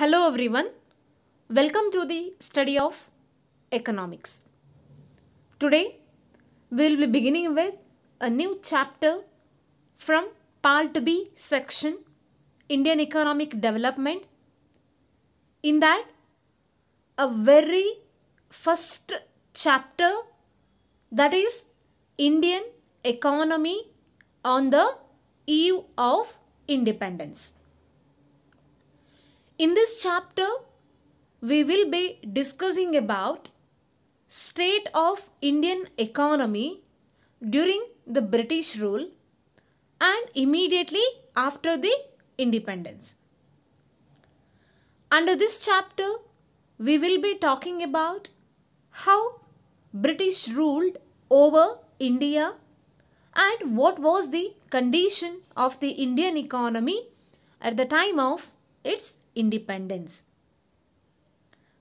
Hello everyone. Welcome to the study of economics. Today we will be beginning with a new chapter from part B section Indian economic development. In that a very first chapter that is Indian economy on the eve of independence. In this chapter, we will be discussing about state of Indian economy during the British rule and immediately after the independence. Under this chapter, we will be talking about how British ruled over India and what was the condition of the Indian economy at the time of its independence.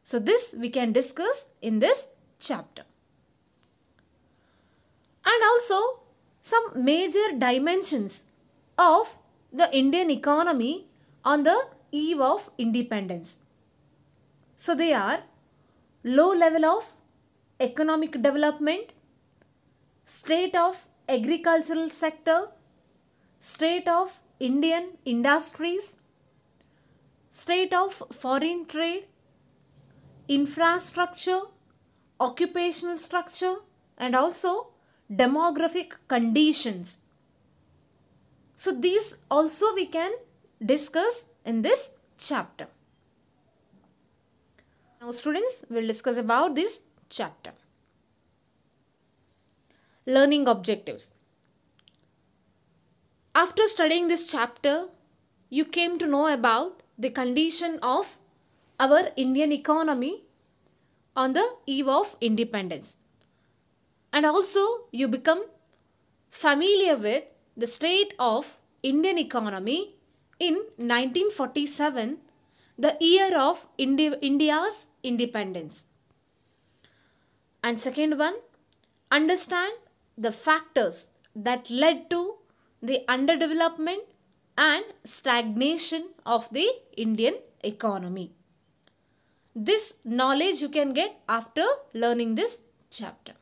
So this we can discuss in this chapter. And also some major dimensions of the Indian economy on the eve of independence. So they are low level of economic development, state of agricultural sector, state of Indian industries, state of foreign trade, infrastructure, occupational structure and also demographic conditions. So these also we can discuss in this chapter. Now students we will discuss about this chapter. Learning objectives. After studying this chapter, you came to know about the condition of our Indian economy on the eve of independence. And also, you become familiar with the state of Indian economy in 1947, the year of Indi India's independence. And second one, understand the factors that led to the underdevelopment and stagnation of the Indian economy. This knowledge you can get after learning this chapter.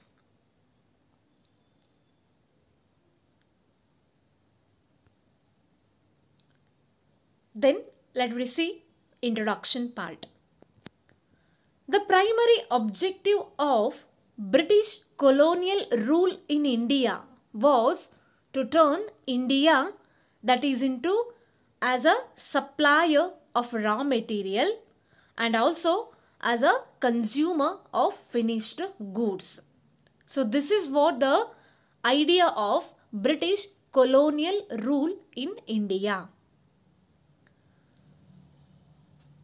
Then let me see introduction part. The primary objective of British colonial rule in India was to turn India that is into as a supplier of raw material and also as a consumer of finished goods. So this is what the idea of British colonial rule in India.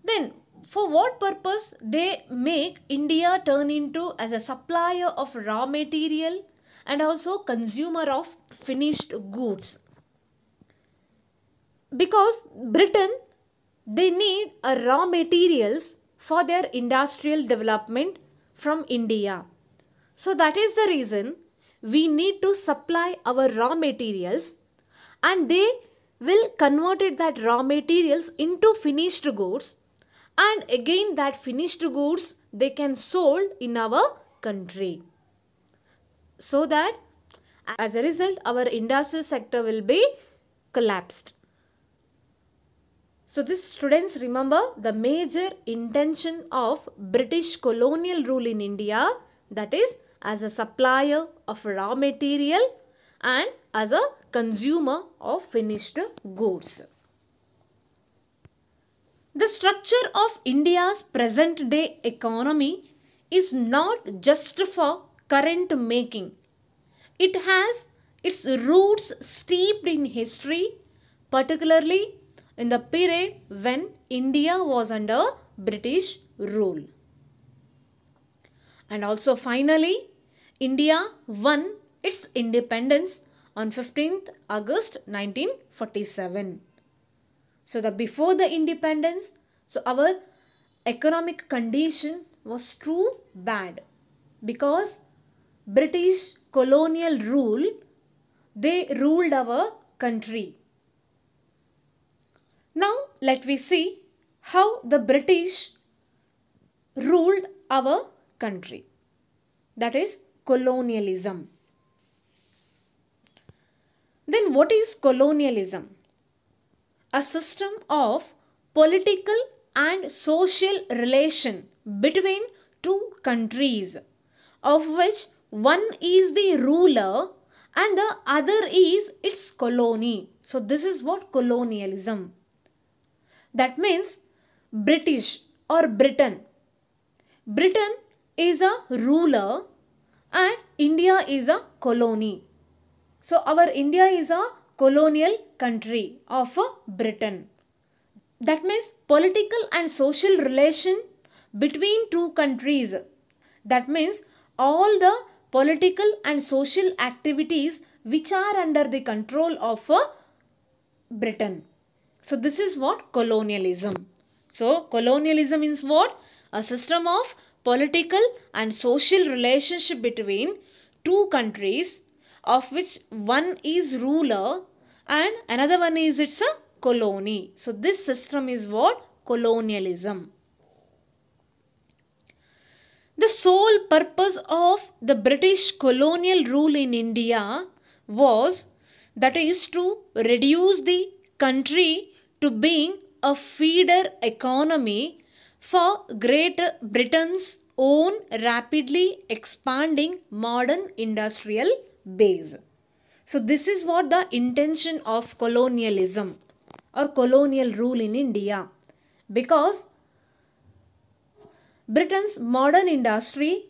Then for what purpose they make India turn into as a supplier of raw material and also consumer of finished goods because Britain they need uh, raw materials for their industrial development from India. So that is the reason we need to supply our raw materials and they will convert it that raw materials into finished goods and again that finished goods they can sold in our country. So that as a result our industrial sector will be collapsed. So this students remember the major intention of British colonial rule in India that is as a supplier of raw material and as a consumer of finished goods. The structure of India's present day economy is not just for current making. It has its roots steeped in history, particularly in the period when India was under British rule. And also finally, India won its independence on 15th August 1947. So the before the independence, so our economic condition was too bad because British colonial rule, they ruled our country now let we see how the British ruled our country. That is colonialism. Then what is colonialism? A system of political and social relation between two countries of which one is the ruler and the other is its colony. So this is what colonialism that means British or Britain. Britain is a ruler and India is a colony. So our India is a colonial country of Britain. That means political and social relation between two countries. That means all the political and social activities which are under the control of Britain. So this is what colonialism. So colonialism is what? A system of political and social relationship between two countries of which one is ruler and another one is its a colony. So this system is what? Colonialism. The sole purpose of the British colonial rule in India was that is to reduce the country to being a feeder economy for Great Britain's own rapidly expanding modern industrial base. So, this is what the intention of colonialism or colonial rule in India because Britain's modern industry,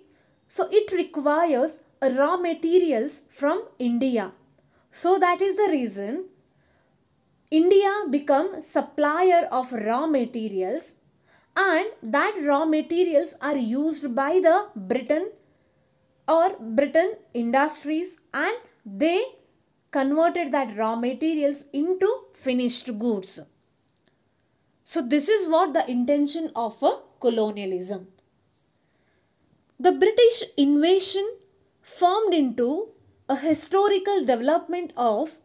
so it requires raw materials from India. So, that is the reason India become supplier of raw materials and that raw materials are used by the Britain or Britain industries and they converted that raw materials into finished goods. So this is what the intention of a colonialism. The British invasion formed into a historical development of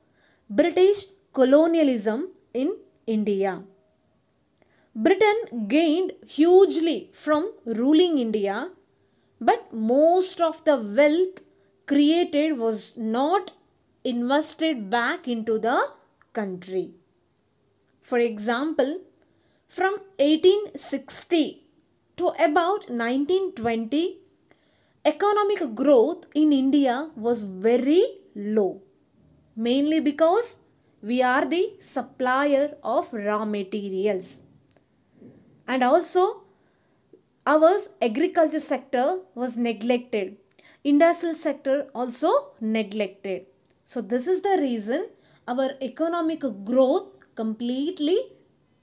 British colonialism in India. Britain gained hugely from ruling India, but most of the wealth created was not invested back into the country. For example, from 1860 to about 1920, economic growth in India was very low, mainly because we are the supplier of raw materials and also our agriculture sector was neglected industrial sector also neglected so this is the reason our economic growth completely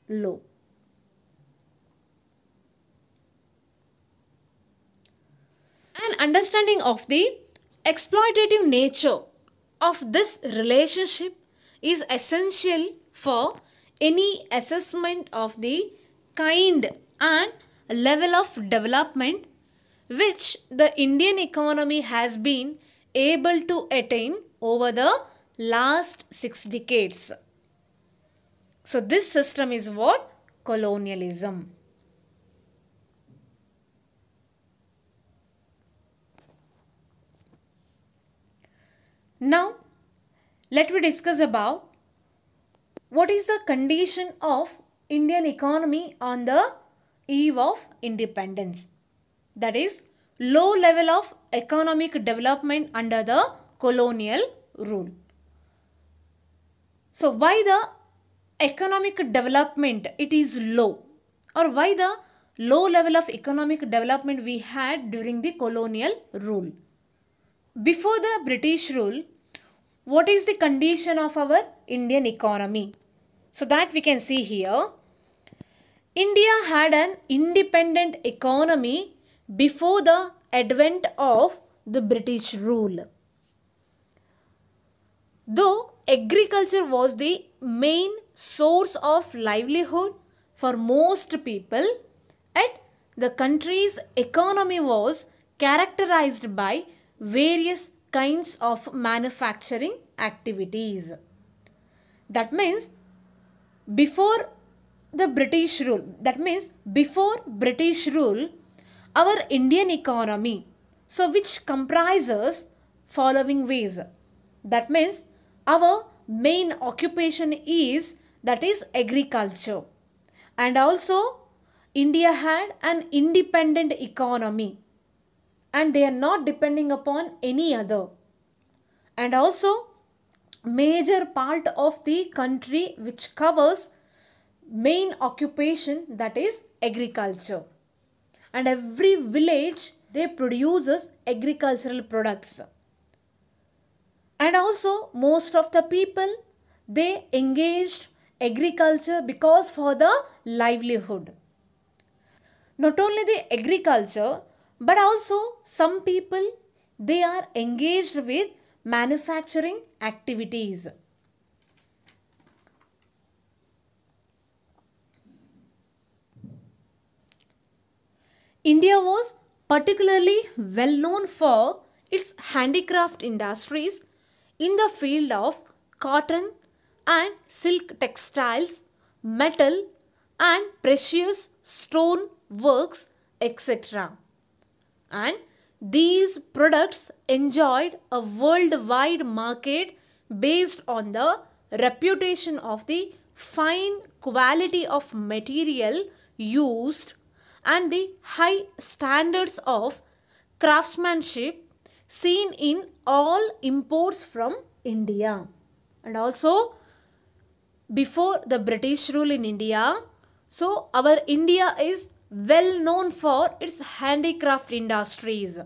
low an understanding of the exploitative nature of this relationship is essential for any assessment of the kind and level of development which the Indian economy has been able to attain over the last six decades. So, this system is what? Colonialism. Now, let me discuss about what is the condition of Indian economy on the eve of independence. That is low level of economic development under the colonial rule. So why the economic development it is low or why the low level of economic development we had during the colonial rule. Before the British rule, what is the condition of our Indian economy? So that we can see here. India had an independent economy before the advent of the British rule. Though agriculture was the main source of livelihood for most people, at the country's economy was characterized by various kinds of manufacturing activities. That means before the British rule, that means before British rule, our Indian economy, so which comprises following ways. That means our main occupation is that is agriculture and also India had an independent economy and they are not depending upon any other and also major part of the country which covers main occupation that is agriculture and every village they produces agricultural products and also most of the people they engaged agriculture because for the livelihood not only the agriculture but also some people they are engaged with manufacturing activities. India was particularly well known for its handicraft industries in the field of cotton and silk textiles, metal and precious stone works, etc and these products enjoyed a worldwide market based on the reputation of the fine quality of material used and the high standards of craftsmanship seen in all imports from India. And also, before the British rule in India, so our India is well known for its handicraft industries.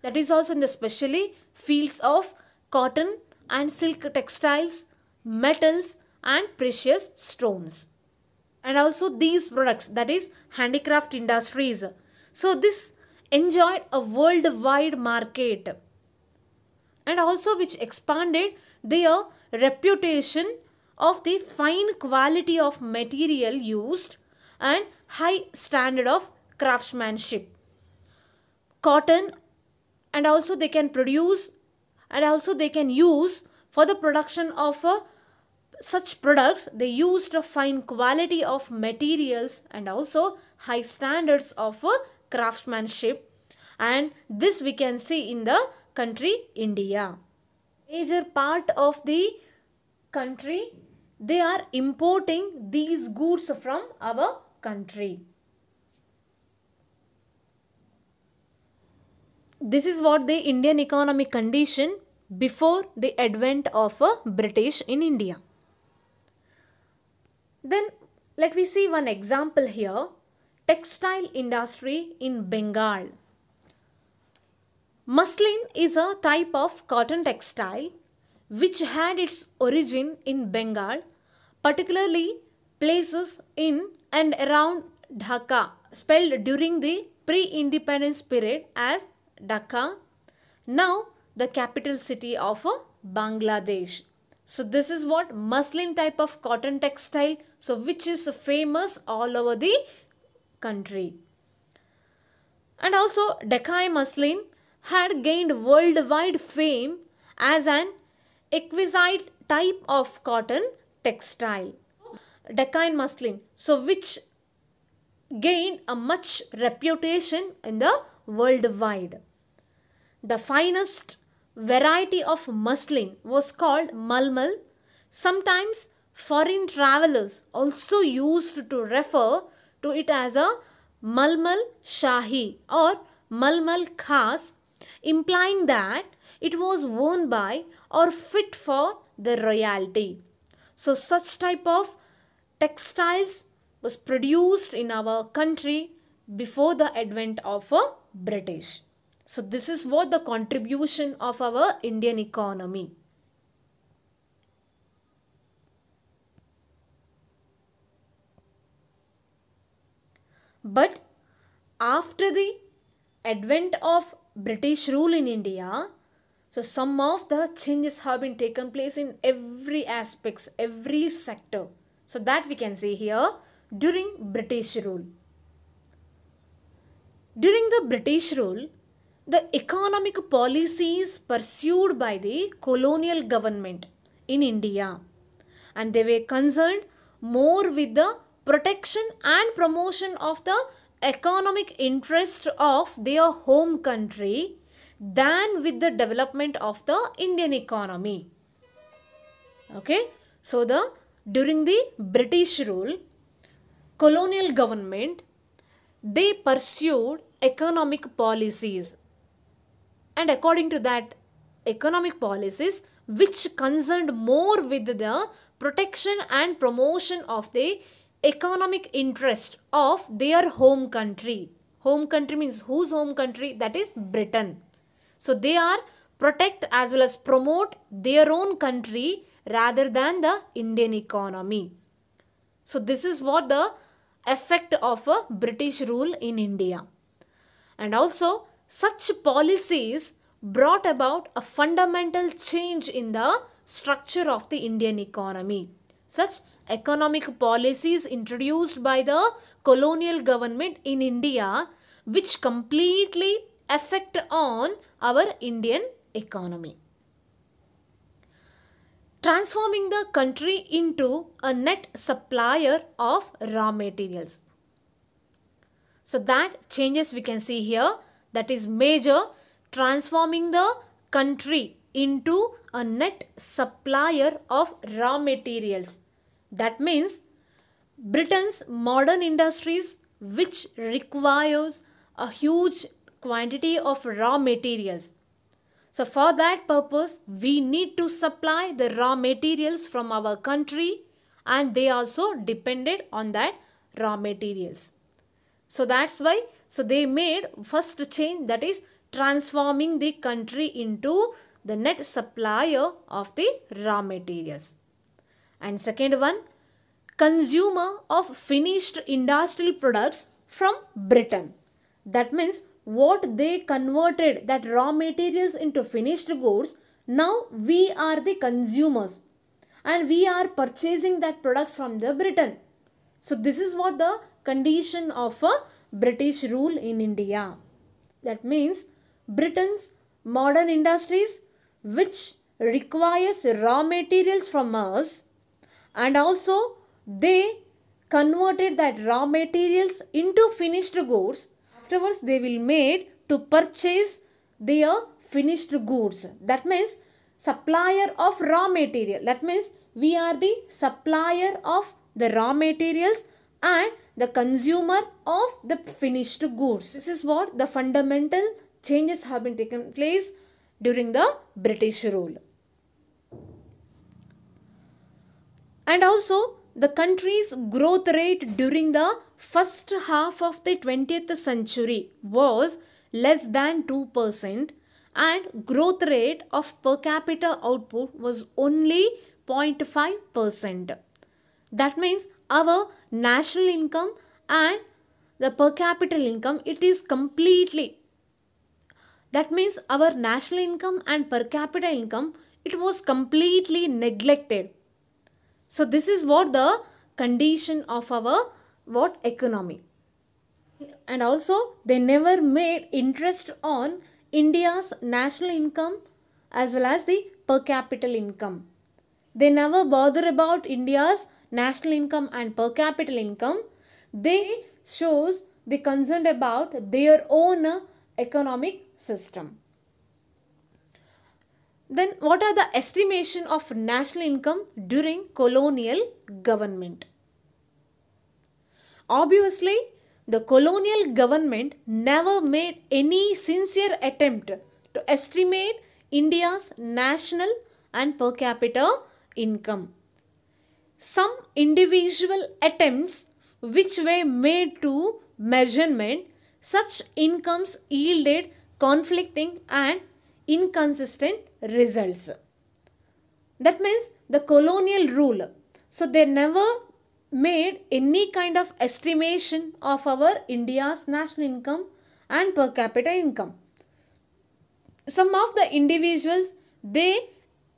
That is also in the specially fields of cotton and silk textiles, metals and precious stones. And also these products that is handicraft industries. So this enjoyed a worldwide market and also which expanded their reputation of the fine quality of material used and high standard of craftsmanship cotton and also they can produce and also they can use for the production of uh, such products they used a fine quality of materials and also high standards of uh, craftsmanship and this we can see in the country India. Major part of the country they are importing these goods from our country. This is what the Indian economic condition before the advent of a British in India. Then let me see one example here. Textile industry in Bengal. Muslin is a type of cotton textile which had its origin in Bengal, particularly places in and around Dhaka, spelled during the pre-independence period as Dhaka, now the capital city of Bangladesh. So this is what muslin type of cotton textile, so which is famous all over the country. And also Dekai muslin had gained worldwide fame as an exquisite type of cotton textile. Deccan muslin. So which gained a much reputation in the worldwide. The finest variety of muslin was called malmal. Sometimes foreign travelers also used to refer to it as a malmal shahi or malmal khas implying that it was worn by or fit for the royalty. So such type of textiles was produced in our country before the advent of a British. So this is what the contribution of our Indian economy. But after the advent of British rule in India, so some of the changes have been taken place in every aspects, every sector. So that we can say here during British rule. During the British rule, the economic policies pursued by the colonial government in India and they were concerned more with the protection and promotion of the economic interest of their home country than with the development of the Indian economy. Okay, so the during the British rule, colonial government, they pursued economic policies. And according to that economic policies, which concerned more with the protection and promotion of the economic interest of their home country. Home country means whose home country? That is Britain. So they are protect as well as promote their own country rather than the Indian economy. So, this is what the effect of a British rule in India. And also, such policies brought about a fundamental change in the structure of the Indian economy. Such economic policies introduced by the colonial government in India which completely affect on our Indian economy transforming the country into a net supplier of raw materials. So that changes we can see here that is major transforming the country into a net supplier of raw materials. That means Britain's modern industries which requires a huge quantity of raw materials so for that purpose, we need to supply the raw materials from our country and they also depended on that raw materials. So that's why, so they made first change that is transforming the country into the net supplier of the raw materials. And second one, consumer of finished industrial products from Britain. That means what they converted that raw materials into finished goods now we are the consumers and we are purchasing that products from the britain so this is what the condition of a british rule in india that means britain's modern industries which requires raw materials from us and also they converted that raw materials into finished goods afterwards they will made to purchase their finished goods. That means supplier of raw material. That means we are the supplier of the raw materials and the consumer of the finished goods. This is what the fundamental changes have been taken place during the British rule. And also the country's growth rate during the first half of the 20th century was less than 2% and growth rate of per capita output was only 0.5%. That means our national income and the per capita income it is completely that means our national income and per capita income it was completely neglected so this is what the condition of our what economy and also they never made interest on india's national income as well as the per capita income they never bother about india's national income and per capita income they shows they concerned about their own economic system then what are the estimation of national income during colonial government Obviously, the colonial government never made any sincere attempt to estimate India's national and per capita income. Some individual attempts which were made to measurement such incomes yielded conflicting and inconsistent results. That means the colonial rule. So they never made any kind of estimation of our India's national income and per capita income. Some of the individuals they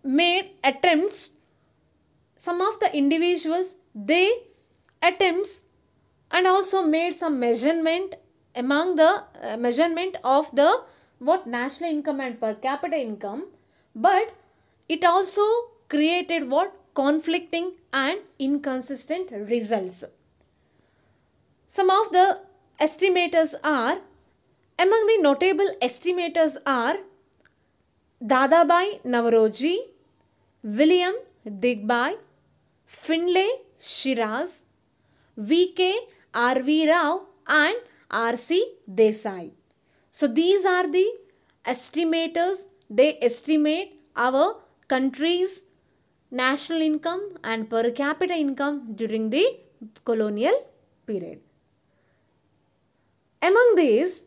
made attempts some of the individuals they attempts and also made some measurement among the uh, measurement of the what national income and per capita income but it also created what conflicting and inconsistent results. Some of the estimators are among the notable estimators are Dadabai Navroji, William Digby, Finlay Shiraz, V.K. R.V. Rao and R.C. Desai. So these are the estimators. They estimate our country's national income and per capita income during the colonial period. Among these,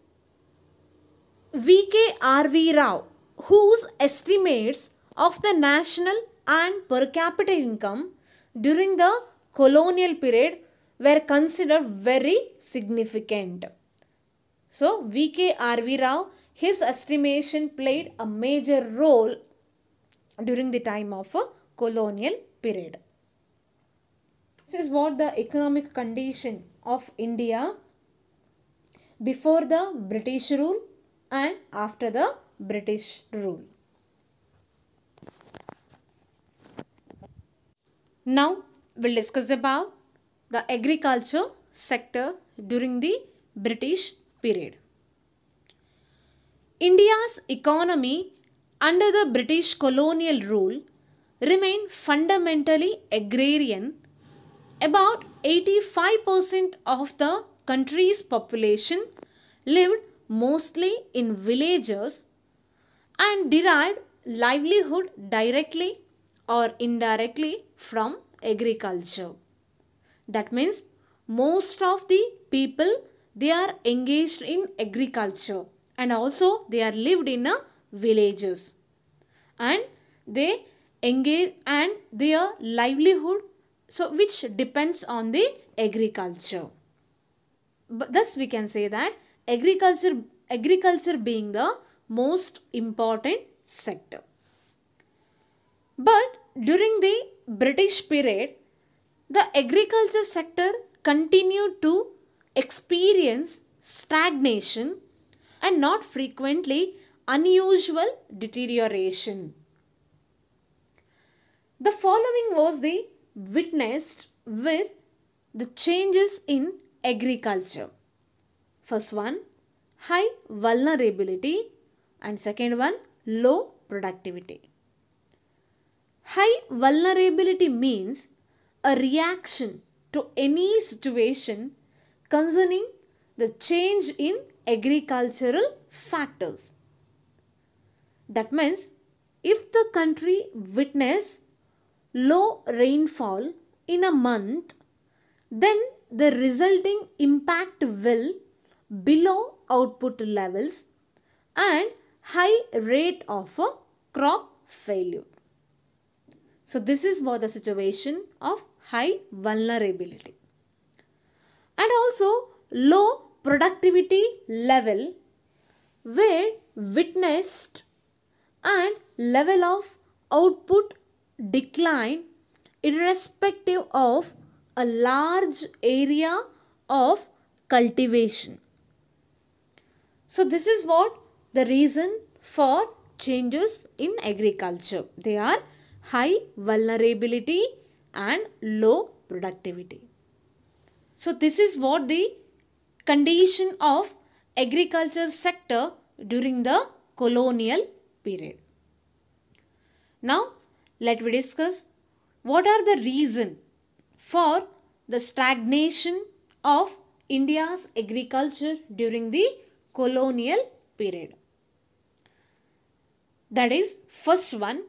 V.K.R.V. Rao, whose estimates of the national and per capita income during the colonial period were considered very significant. So, V.K.R.V. Rao, his estimation played a major role during the time of colonial period. This is what the economic condition of India before the British rule and after the British rule. Now we'll discuss about the agriculture sector during the British period. India's economy under the British colonial rule remain fundamentally agrarian. About 85% of the country's population lived mostly in villages and derived livelihood directly or indirectly from agriculture. That means most of the people they are engaged in agriculture and also they are lived in a villages and they engage and their livelihood so which depends on the agriculture but thus we can say that agriculture agriculture being the most important sector but during the british period the agriculture sector continued to experience stagnation and not frequently unusual deterioration the following was the witnessed with the changes in agriculture. First one, high vulnerability and second one, low productivity. High vulnerability means a reaction to any situation concerning the change in agricultural factors. That means if the country witness low rainfall in a month, then the resulting impact will below output levels and high rate of a crop failure. So this is for the situation of high vulnerability. And also low productivity level were witnessed and level of output decline irrespective of a large area of cultivation. So this is what the reason for changes in agriculture. They are high vulnerability and low productivity. So this is what the condition of agriculture sector during the colonial period. Now let me discuss what are the reason for the stagnation of India's agriculture during the colonial period. That is first one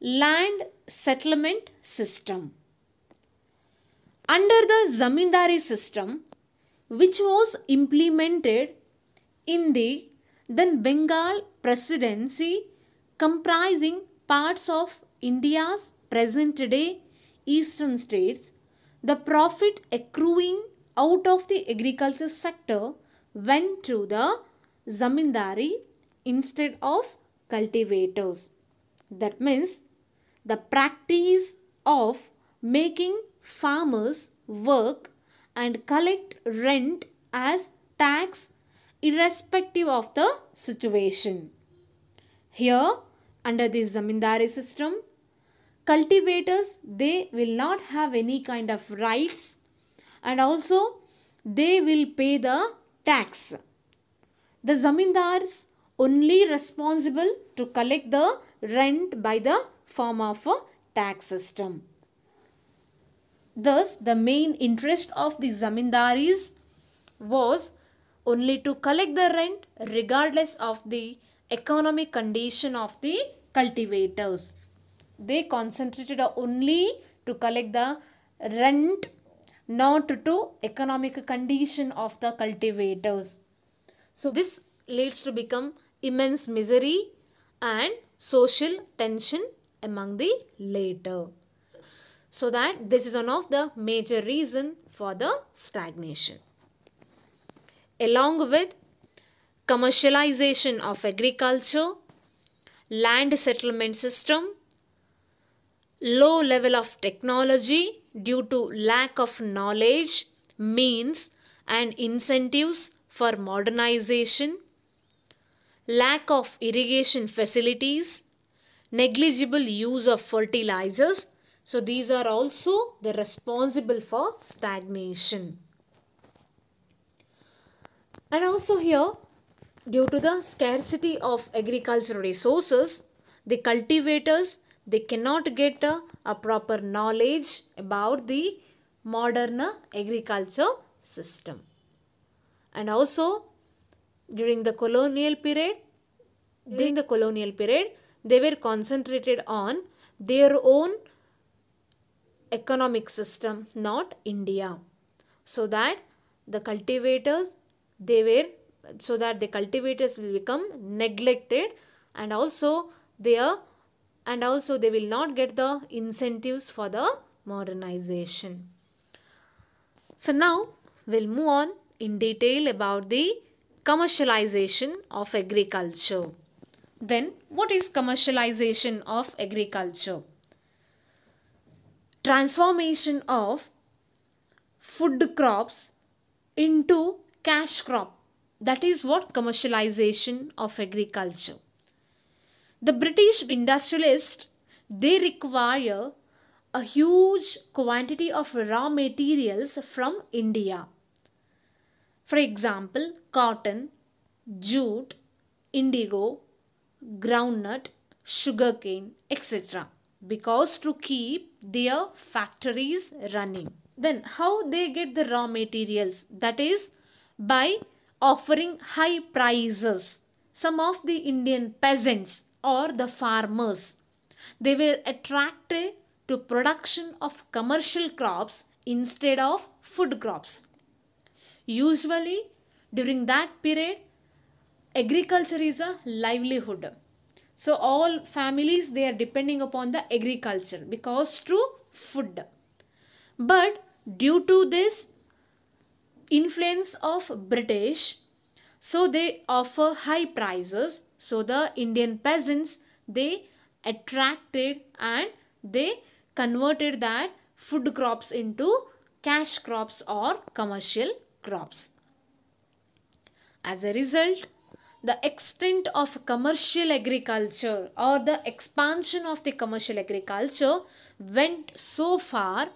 land settlement system. Under the zamindari system which was implemented in the then Bengal presidency comprising parts of India's present day eastern states, the profit accruing out of the agriculture sector went to the zamindari instead of cultivators. That means the practice of making farmers work and collect rent as tax irrespective of the situation. Here, under the zamindari system, cultivators they will not have any kind of rights and also they will pay the tax the zamindars only responsible to collect the rent by the form of a tax system thus the main interest of the zamindaris was only to collect the rent regardless of the economic condition of the cultivators they concentrated only to collect the rent not to economic condition of the cultivators so this leads to become immense misery and social tension among the later so that this is one of the major reason for the stagnation along with commercialization of agriculture land settlement system low level of technology due to lack of knowledge, means, and incentives for modernization, lack of irrigation facilities, negligible use of fertilizers. So, these are also the responsible for stagnation. And also here, due to the scarcity of agricultural resources, the cultivators they cannot get a, a proper knowledge about the modern agriculture system. And also during the colonial period, during the colonial period, they were concentrated on their own economic system, not India. So that the cultivators, they were, so that the cultivators will become neglected and also they are and also they will not get the incentives for the modernization. So now we'll move on in detail about the commercialization of agriculture. Then what is commercialization of agriculture? Transformation of food crops into cash crop. That is what commercialization of agriculture. The British industrialists they require a huge quantity of raw materials from India. For example, cotton, jute, indigo, groundnut, sugarcane, etc. Because to keep their factories running. Then, how they get the raw materials? That is by offering high prices. Some of the Indian peasants or the farmers. They were attracted to production of commercial crops instead of food crops. Usually during that period, agriculture is a livelihood. So all families they are depending upon the agriculture because to food. But due to this influence of British so they offer high prices. So the Indian peasants, they attracted and they converted that food crops into cash crops or commercial crops. As a result, the extent of commercial agriculture or the expansion of the commercial agriculture went so far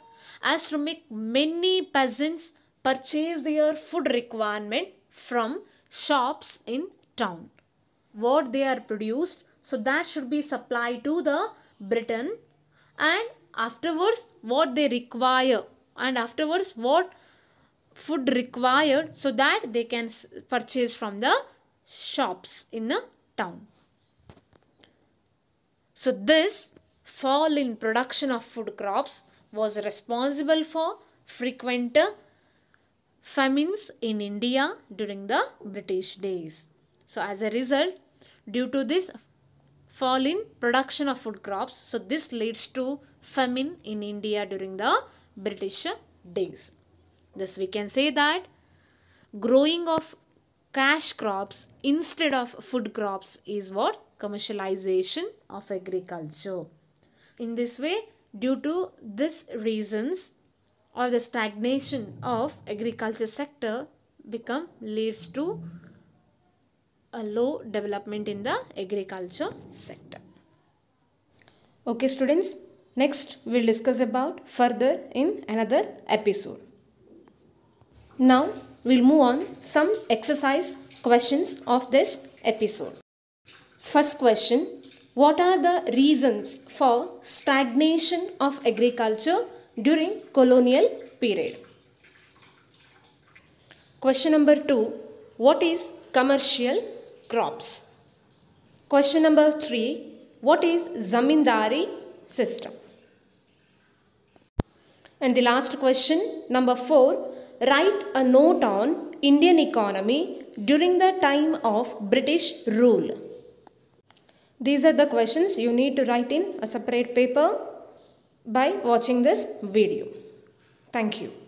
as to make many peasants purchase their food requirement from shops in town. What they are produced, so that should be supplied to the Britain and afterwards what they require and afterwards what food required so that they can purchase from the shops in the town. So this fall in production of food crops was responsible for frequent famines in India during the British days. So as a result, due to this fall in production of food crops, so this leads to famine in India during the British days. Thus we can say that growing of cash crops instead of food crops is what commercialization of agriculture. In this way, due to these reasons, or the stagnation of agriculture sector become leads to a low development in the agriculture sector. Okay students, next we will discuss about further in another episode. Now we will move on some exercise questions of this episode. First question, what are the reasons for stagnation of agriculture during colonial period. Question number 2. What is commercial crops? Question number 3. What is zamindari system? And the last question, number 4. Write a note on Indian economy during the time of British rule. These are the questions you need to write in a separate paper by watching this video. Thank you.